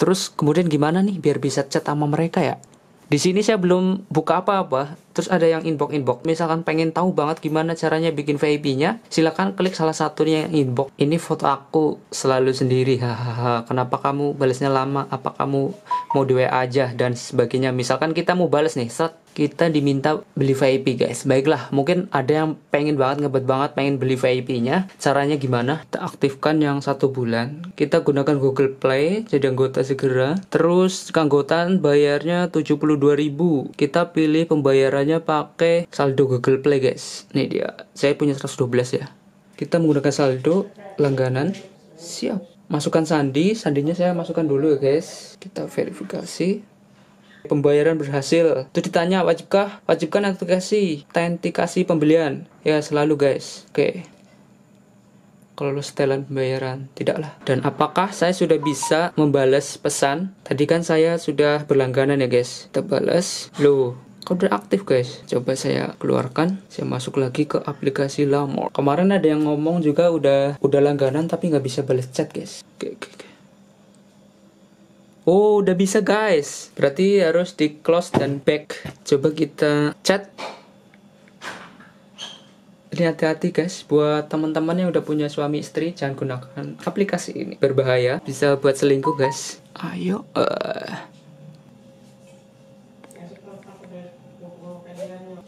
Terus kemudian gimana nih biar bisa chat sama mereka ya? Di sini saya belum buka apa-apa, terus ada yang inbox inbox. Misalkan pengen tahu banget gimana caranya bikin VIP-nya, silakan klik salah satunya yang inbox. Ini foto aku selalu sendiri, hahaha. Kenapa kamu balasnya lama? Apa kamu mau di WA aja dan sebagainya. Misalkan kita mau bales nih, saat kita diminta beli VIP guys. Baiklah, mungkin ada yang pengen banget ngebet banget pengen beli VIP-nya. Caranya gimana? Kita aktifkan yang satu bulan. Kita gunakan Google Play jadi anggota segera. Terus keanggotaan bayarnya 72.000. Kita pilih pembayarannya pakai saldo Google Play guys. ini dia. Saya punya 112 ya. Kita menggunakan saldo langganan. Siap masukkan sandi sandinya saya masukkan dulu ya guys kita verifikasi pembayaran berhasil itu ditanya wajibkah wajibkan aktifikasi autentikasi pembelian ya selalu guys oke kalau setelan pembayaran tidaklah dan apakah saya sudah bisa membalas pesan tadi kan saya sudah berlangganan ya guys kita balas lo kode aktif guys coba saya keluarkan saya masuk lagi ke aplikasi Lamor kemarin ada yang ngomong juga udah udah langganan tapi nggak bisa balas chat guys oke, oke, oke. Oh, udah bisa guys. Berarti harus di close dan back. Coba kita chat. Ini hati-hati guys, buat teman-teman yang udah punya suami istri, jangan gunakan aplikasi ini. Berbahaya, bisa buat selingkuh guys. Ayo, uh...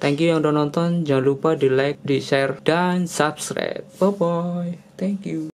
Thank you yang udah nonton. Jangan lupa di like, di share, dan subscribe. Bye bye. Thank you.